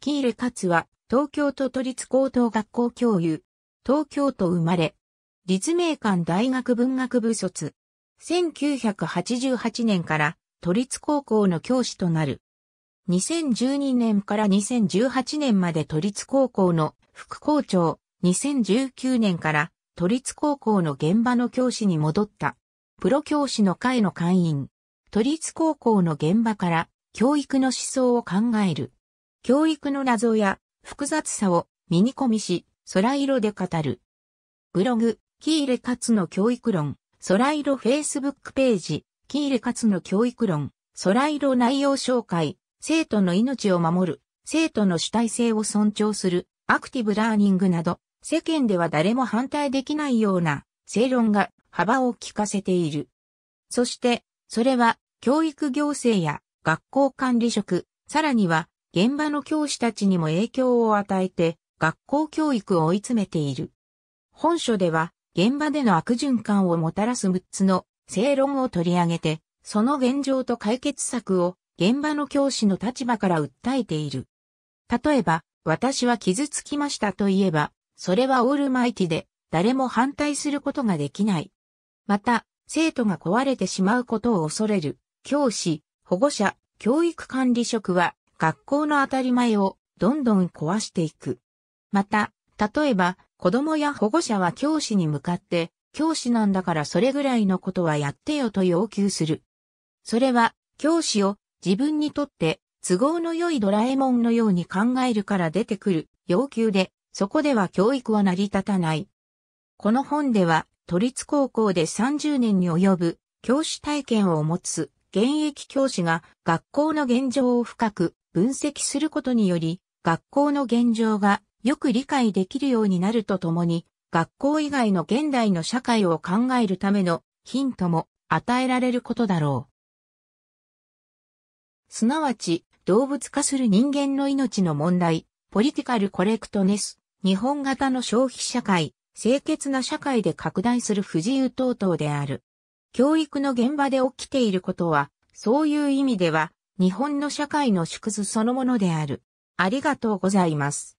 キール勝は、東京都都立高等学校教諭、東京都生まれ、立命館大学文学部卒。1988年から都立高校の教師となる。2012年から2018年まで都立高校の副校長、2019年から都立高校の現場の教師に戻った。プロ教師の会の会員。都立高校の現場から教育の思想を考える。教育の謎や複雑さをミニコミし、空色で語る。ブログ、キーレカツの教育論、空色フェイスブックページ、キーレカツの教育論、空色内容紹介、生徒の命を守る、生徒の主体性を尊重する、アクティブラーニングなど、世間では誰も反対できないような正論が幅を利かせている。そして、それは教育行政や学校管理職、さらには現場の教師たちにも影響を与えて、学校教育を追い詰めている。本書では、現場での悪循環をもたらす6つの正論を取り上げて、その現状と解決策を現場の教師の立場から訴えている。例えば、私は傷つきましたといえば、それはオールマイティで、誰も反対することができない。また、生徒が壊れてしまうことを恐れる、教師、保護者、教育管理職は、学校の当たり前をどんどん壊していく。また、例えば、子供や保護者は教師に向かって、教師なんだからそれぐらいのことはやってよと要求する。それは、教師を自分にとって都合の良いドラえもんのように考えるから出てくる要求で、そこでは教育は成り立たない。この本では、都立高校で30年に及ぶ教師体験を持つ現役教師が学校の現状を深く分析することにより、学校の現状がよく理解できるようになるとともに、学校以外の現代の社会を考えるためのヒントも与えられることだろう。すなわち、動物化する人間の命の問題、ポリティカルコレクトネス、日本型の消費社会、清潔な社会で拡大する不自由等々である。教育の現場で起きていることは、そういう意味では、日本の社会の縮図そのものである。ありがとうございます。